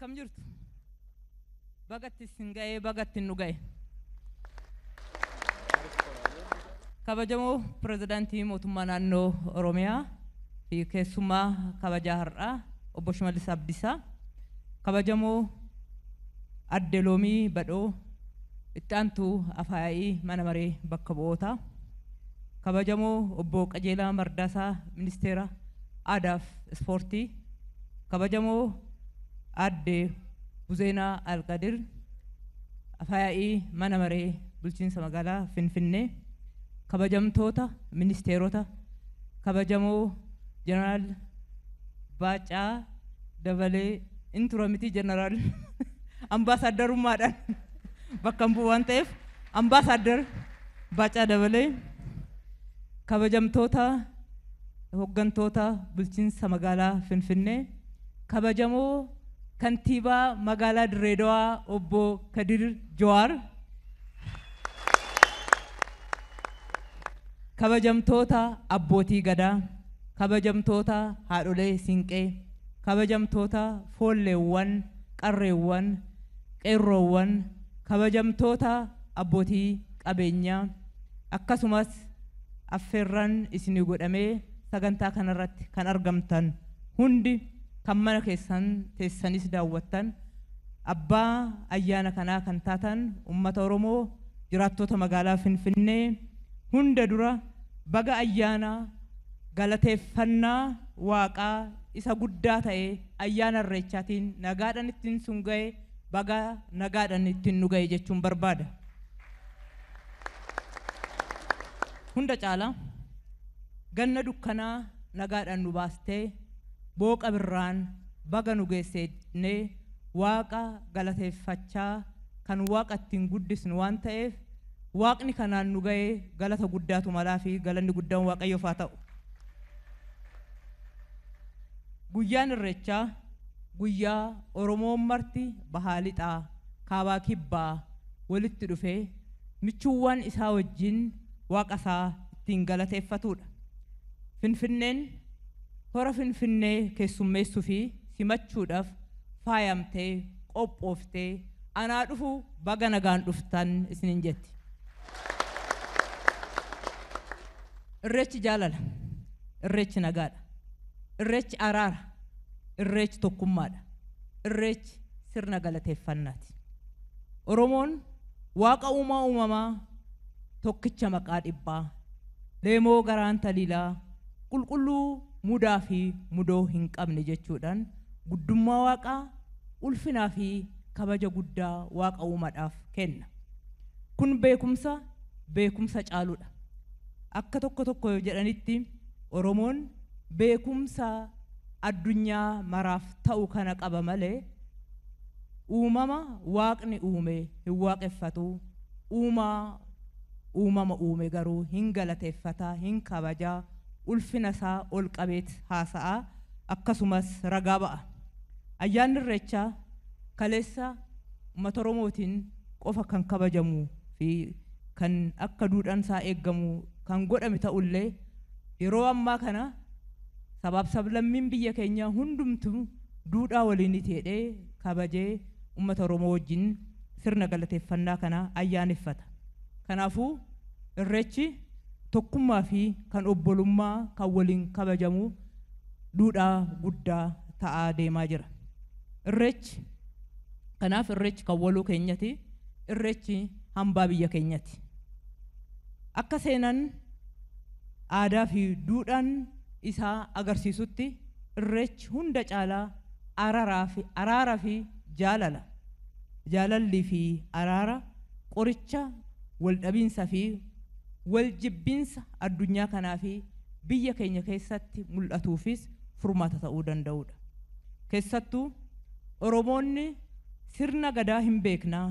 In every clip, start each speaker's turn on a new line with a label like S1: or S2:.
S1: Akkam jirtu? Bagatti isin ga'ee bagatti nu ga'e. Kabajamoo pirezidaantii mootummaa naannoo Oromiyaa fi keessumaa kabajaa har'aa obbo Shimallis Abdiisaa. Kabajamoo adde Loomii Badhoo itti aantuu afaayii mana maree bakka bu'ootaa. Kabajamoo obbo Qajeelaa Mardaasaa ministeera aadaaf ispoortii. Kabajamoo Aadde Buzeenaa Alqadir Faayii mana maree bulchiinsa magaalaa Finfinnee kabajamtoota ministeerota kabajamoo jeneraal Baacaa Dabalee in tura miti jeneraal ambaasaadarummaadhaan bakka hin bu'u waan ta'eef ambaasaaddar Baacaa Dabalee kabajamtoota hoggantoota bulchiinsa magaalaa Finfinnee kabajamoo kantiibaa magaalaa Dirreedawaa obbo Kadir Jawaar kabajamtoota abbootii gadaa kabajamtoota haadholee siinqee kabajamtoota foolleewwan qarreewwan qeerroowwan kabajamtoota abbootii qabeenyaa akkasumas affeerran isinii godhamee sagantaa kanarratti kan argamtan hundi kan mana keessan teessanis daawwattan abbaa ayyaana kanaa kan taatan ummata Oromoo jiraattota magaalaa Finfinnee hunda dura baga ayyaanaa galateeffannaa waaqaa isa guddaa ta'e ayyaana irreechaatiin nagaadhaan ittiin sun ga'e baga nagaadhaan ittiin nu ga'e jechuun barbaada. Hunda caalaa ganna dukkanaa nagaadhaan nu baastee Booqa birraan baga nu geessee waaqa galateeffachaa kan waaqa ittiin guddisnu waan ta'eef waaqni kanaan nu ga'ee galata guddaatu malaa fi galanni guddaan waaqayyoofaa ta'u. Guyyaan irreechaa guyyaa Oromoon marti bahaa lixaa kaabaa kibbaa walitti dhufee michuuwwan isaa wajjin waaqa isaa ittiin galateeffatudha. Finfinneen tora finfinnee keessummeessuu fi simachuudhaaf faayamtee qophooftee anaa dhufu baga nagaan dhuftan isiniin jetti. Irreechi jaalala, irreechi nagaadha, irreechi araara, irreechi tokkummaadha, irreechi sirna galateeffannaati. Oromoon waaqa uumaa uumamaa tokkicha maqaa dhibbaa, leemoo garaan taliilaa, qulqulluu mudaa fi mudoo hin qabne jechuudhaan guddummaa waaqaa ulfinaa fi kabaja guddaa waaqa uumadhaaf kenna. Kun beekumsa beekumsa caaluudha. Akka tokko tokko jedhanitti Oromoon beekumsa addunyaa maraaf ta'u kana qaba malee uumama waaqni uume hin waaqeffatu uumaa uumama uume garuu hin galateeffataa hin kabajaa ulfina isaa ol qabeet haasa'aa akkasumas ragaa ba'a. Ayyaanni irreechaa kaleessa uummata Oromootiin qofa kan kabajamuu fi kan akka duudhaan isaa eeggamu kan godhame ta'ullee yeroo ammaa kana sabaaf sablammiin biyya keenyaa hundumtu duudhaa waliin ta'ee kabajee uummata Oromoo wajjin sirna galateeffannaa kana ayyaaneffata. Kanaafuu irreechi tokkummaa fi kan obbolummaa kan waliin kabajamu duudhaa guddaa ta'aa deemaa jira. Irreechi kanaaf irreechi kan waluu keenyati irreechi hambaa biyya keenyati. Akka seenan aadaa fi duudhaan isaa agarsiisutti irreechi hunda caalaa araaraa fi jaalala jaalalli fi araara qoricha waldhabiinsa fi waljibbiinsa addunyaa kanaa fi biyya keenya keessatti mul'atuufis furmaata ta'uu danda'udha. Keessattuu Oromoonni sirna gadaa hin beeknaa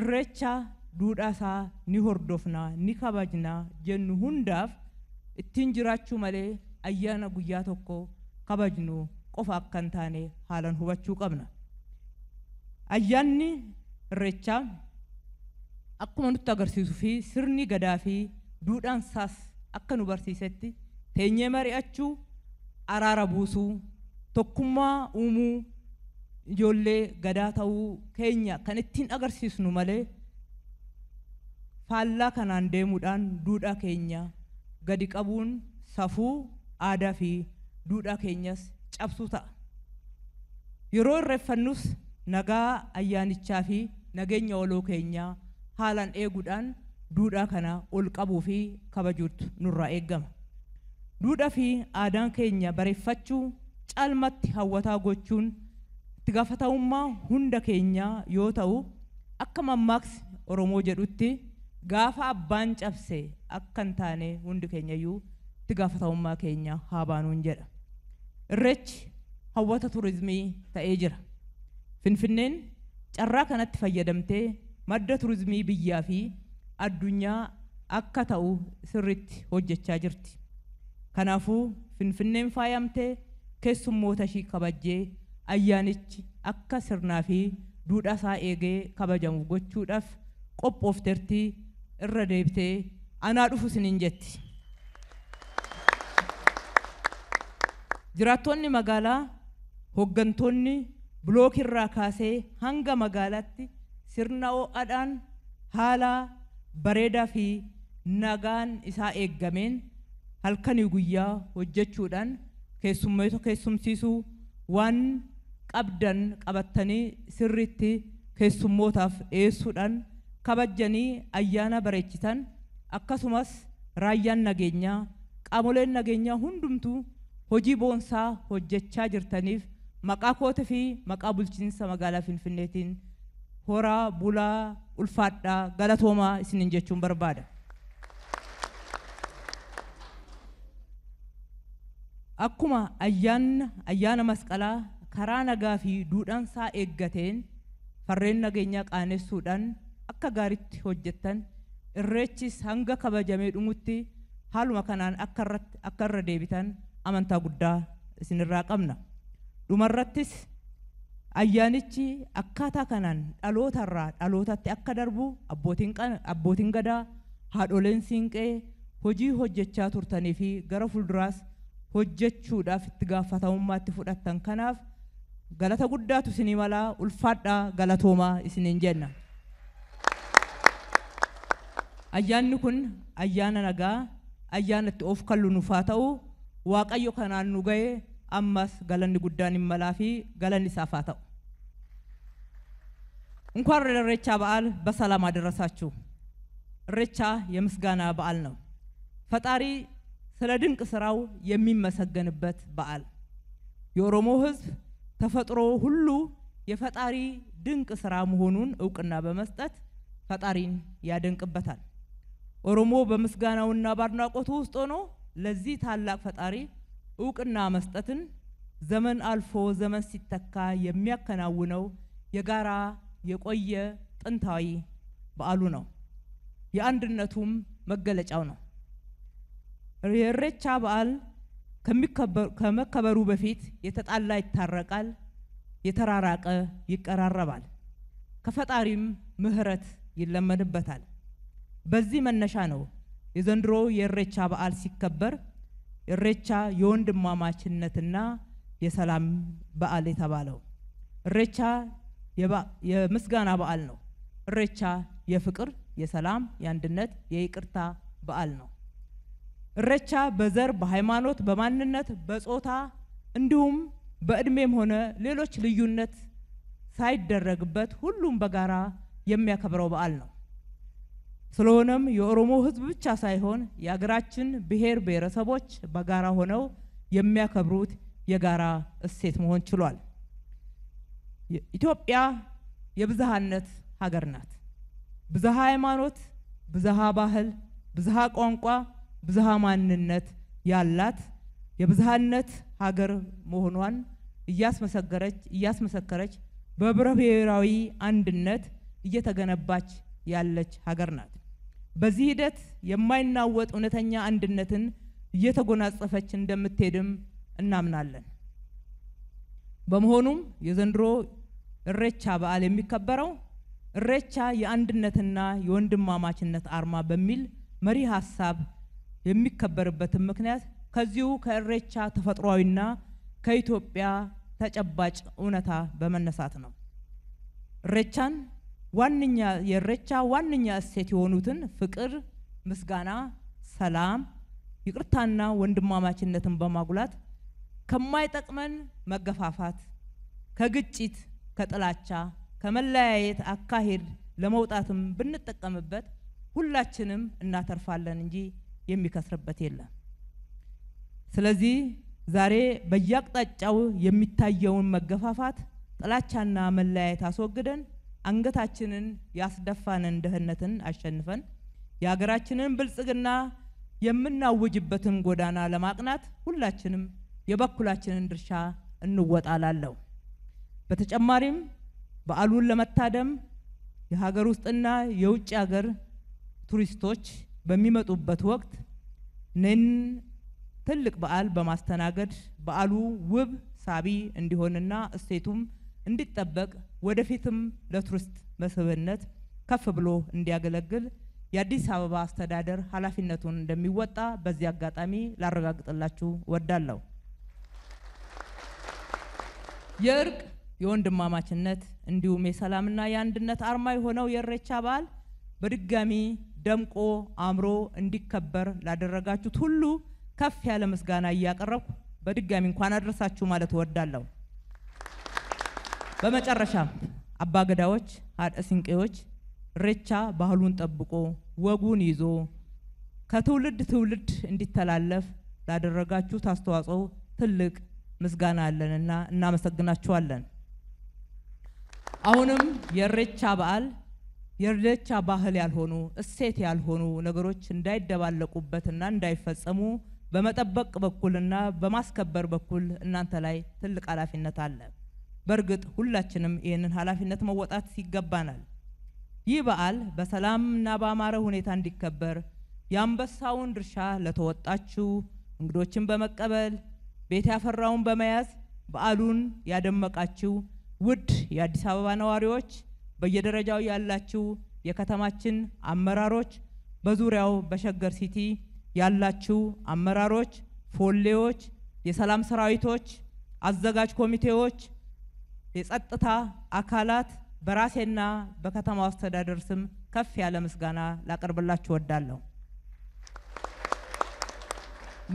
S1: irreechaa duudhaa isaa ni hordofnaa ni kabajnaa jennu hundaaf ittiin jiraachuu malee ayyaana guyyaa tokko kabajnu qofa akka hin taane haalan hubachuu qabna. Ayyaanni irreechaa akkuma nutti agarsiisuu fi sirni gadaa fi duudhaan isaas akka nu barsiisetti teenyee mari'achuu araara buusuu tokkummaa uumuu ijoollee gadaa ta'uu keenya kan ittiin agarsiisnu malee faallaa kanaan deemuudhaan duudhaa keenya gadi qabuun safuu aadaa fi duudhaa keenyas cabsuu ta'a. Yeroo irreeffannus nagaa ayyaanichaa fi nageenya waloo keenyaa haalaan eeguudhaan duudhaa kana ol qabuu fi kabajuutu nurraa eegama. Duudhaa fi aadaan keenya bareeffachuu caalmatti hawwataa gochuun itti gaafatamummaa hunda keenyaa yoo ta'u akka mammaaks Oromoo jedhutti gaafa abbaan cabse akka hin taane hundi keenyayyuu itti gaafatamummaa keenya haa baanuun jedha. Irreechi hawwata tuurizimii ta'ee jira. Finfinneen carraa kanatti fayyadamtee madda tuurizimii biyyaa fi addunyaa akka ta'u sirriitti hojjechaa jirti. Kanaafuu Finfinneen faayamtee keessummoota ishii kabajjee ayyaanichi akka sirnaa fi duudhaa isaa eegee kabajamu gochuudhaaf qophooftertii irra deebitee anaa dhufu sinin jetti. jiraattonni magaalaa hoggantoonni bilookirraa kaasee hanga magaalaatti sirna ho'aadhaan haala bareedaa fi nagaan isaa eeggameen halkanii guyyaa hojjechuudhaan keessummeessoo keessumsiisuu waan qabdan qabattanii sirriitti keessummootaaf dhiyeessuudhaan kabajanii ayyaana bareechisan akkasumas raayyaan nageenyaa qaamoleen nageenyaa hundumtuu hojii boonsaa hojjechaa jirtaniif maqaa kootii fi maqaa bulchiinsa magaalaa Finfinneetiin horaa bulaa ulfaadhaa galatoomaa isinin jechuun barbaada. Akkuma ayyaana masqalaa karaa nagaa fi duudhaan isaa eeggateen farreen nageenyaa qaanessuudhaan akka gaariitti hojjettan irreechis hanga kabajamee dhumutti haaluma kanaan akka akka irra deebitan amantaa guddaa isinirraa qabna. Dhumarrattis ayyaanichi akkaataa kanaan irraa dhalootatti akka darbu abbootiin gadaa haadholeen siinqee hojii hojjechaa turtanii fi gara fuulduraas hojjechuudhaaf itti gaafatamummaatti fudhattan kanaaf galata guddaatu isinii malaa ulfaadhaa galatoomaa isiniin jenna. Ayyaanni kun ayyaana nagaa ayyaanatti of kallu nuufaa ta'u waaqayyo kanaan nu ga'ee ammas galanni guddaan imalaa fi galanni ሳፋ ታው እንኳን ለኢሬቻ በዓል በሰላም አደረሳችሁ። ኢሬቻ የምስጋና በዓል ነው። ፈጣሪ ስለ ድንቅ ስራው የሚመሰገንበት በዓል። የኦሮሞ ሕዝብ ተፈጥሮ ሁሉ የፈጣሪ ድንቅ ስራ መሆኑን እውቅና በመስጠት ፈጣሪን ያደንቅበታል። ኦሮሞ በምስጋናውና ባድናቆቱ ውስጥ ሆኖ ለዚህ ታላቅ ፈጣሪ እውቅና መስጠትን ዘመን አልፎ ዘመን ሲተካ የሚያከናውነው የጋራ የቆየ ጥንታዊ በዓሉ ነው። የአንድነቱም መገለጫው ነው። የእሬቻ በዓል ከመከበሩ በፊት የተጣላ ይታረቃል፣ የተራራቀ ይቀራረባል፣ ከፈጣሪም ምሕረት ይለመንበታል። በዚህ መነሻ ነው የዘንድሮ የእሬቻ በዓል ሲከበር እሬቻ የወንድማማችነትና የሰላም በዓል የተባለው እሬቻ የምስጋና በዓል ነው። እሬቻ የፍቅር፣ የሰላም፣ የአንድነት፣ የይቅርታ በዓል ነው። እሬቻ በዘር፣ በሃይማኖት፣ በማንነት፣ በጾታ እንዲሁም በእድሜም ሆነ ሌሎች ልዩነት ሳይደረግበት ሁሉም በጋራ የሚያከብረው በዓል ነው። ስለሆነም የኦሮሞ ህዝብ ብቻ ሳይሆን የሀገራችን ብሔር ብሔረሰቦች በጋራ ሆነው የሚያከብሩት የጋራ እሴት መሆን ችሏል። ኢትዮጵያ የብዝሃነት ሀገር ናት። ብዝሃ ሃይማኖት፣ ብዝሃ ባህል፣ ብዝሃ ቋንቋ፣ ብዝሃ ማንነት ያላት የብዝሃነት ሀገር መሆኗን እያስመሰከረች እያስመሰከረች በህብረ አንድነት እየተገነባች ያለች ሀገር ናት። በዚህ ሂደት የማይናወጥ እውነተኛ አንድነትን እየተጎናጸፈች እንደምትሄድም እናምናለን። በመሆኑም የዘንድሮ እሬቻ በዓል የሚከበረው እሬቻ የአንድነትና የወንድማማችነት አርማ በሚል መሪ ሀሳብ የሚከበርበትን ምክንያት ከዚሁ ከኢሬቻ ተፈጥሯዊና ከኢትዮጵያ ተጨባጭ እውነታ በመነሳት ነው። ኢሬቻን ዋነኛ የእሬቻ ዋነኛ እሴት የሆኑትን ፍቅር፣ ምስጋና፣ ሰላም፣ ይቅርታና ወንድማማችነትን በማጉላት ከማይጠቅመን መገፋፋት፣ ከግጭት፣ ከጥላቻ፣ ከመለያየት አካሄድ ለመውጣትም ብንጠቀምበት ሁላችንም እናተርፋለን እንጂ የሚከስርበት የለም። ስለዚህ ዛሬ በየአቅጣጫው የሚታየውን መገፋፋት፣ ጥላቻና መለያየት አስወግደን አንገታችንን ያስደፋንን ድህነትን አሸንፈን የሀገራችንን ብልጽግና የምናውጅበትን ጎዳና ለማቅናት ሁላችንም የበኩላችንን ድርሻ እንወጣላለሁ። በተጨማሪም በዓሉን ለመታደም የሀገር ውስጥና የውጭ ሀገር ቱሪስቶች በሚመጡበት ወቅት ይህን ትልቅ በዓል በማስተናገድ በዓሉ ውብ ሳቢ እንዲሆንና እሴቱም እንዲጠበቅ ወደፊትም ለቱሪስት መስህብነት ከፍ ብሎ እንዲያገለግል የአዲስ አበባ አስተዳደር ኃላፊነቱን እንደሚወጣ በዚህ አጋጣሚ ላረጋግጥላችሁ ወዳለሁ። የእርቅ የወንድማማችነት እንዲሁም የሰላምና የአንድነት አርማ የሆነው የእሬቻ በዓል በድጋሚ ደምቆ አምሮ እንዲከበር ላደረጋችሁት ሁሉ ከፍ ያለ ምስጋና እያቀረብኩ በድጋሚ እንኳን አደረሳችሁ ማለት እወዳለሁ። በመጨረሻም አባገዳዎች፣ ሀደ ሲንቄዎች ኢሬቻ ባህሉን ጠብቆ ወጉን ይዞ ከትውልድ ትውልድ እንዲተላለፍ ላደረጋችሁት አስተዋጽኦ ትልቅ ምስጋና አለንና እናመሰግናችኋለን። አሁንም የኢሬቻ በዓል የኢሬቻ ባህል ያልሆኑ እሴት ያልሆኑ ነገሮች እንዳይደባለቁበትና እንዳይፈጸሙ በመጠበቅ በኩልና በማስከበር በኩል እናንተ ላይ ትልቅ ኃላፊነት አለ። በእርግጥ ሁላችንም ይህንን ኃላፊነት መወጣት ይገባናል። ይህ በዓል በሰላምና በአማረ ሁኔታ እንዲከበር የአንበሳውን ድርሻ ለተወጣችሁ እንግዶችን በመቀበል ቤት ያፈራውን በመያዝ በዓሉን ያደመቃችሁ ውድ የአዲስ አበባ ነዋሪዎች፣ በየደረጃው ያላችሁ የከተማችን አመራሮች፣ በዙሪያው በሸገር ሲቲ ያላችሁ አመራሮች፣ ፎሌዎች፣ የሰላም ሰራዊቶች፣ አዘጋጅ ኮሚቴዎች የጸጥታ አካላት በራሴና በከተማው አስተዳደር ስም ከፍ ያለ ምስጋና ላቀርብላችሁ ወዳለሁ።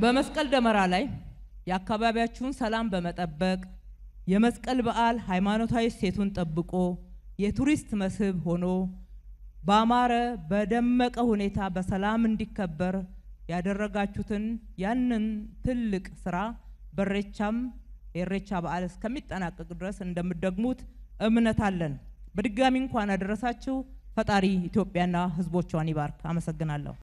S1: በመስቀል ደመራ ላይ የአካባቢያችሁን ሰላም በመጠበቅ የመስቀል በዓል ሃይማኖታዊ እሴቱን ጠብቆ የቱሪስት መስህብ ሆኖ በአማረ በደመቀ ሁኔታ በሰላም እንዲከበር ያደረጋችሁትን ያንን ትልቅ ስራ በሬቻም የኢሬቻ በዓል እስከሚጠናቀቅ ድረስ እንደምደግሙት እምነት አለን። በድጋሚ እንኳን አደረሳችሁ። ፈጣሪ ኢትዮጵያና ሕዝቦቿን ይባርክ። አመሰግናለሁ።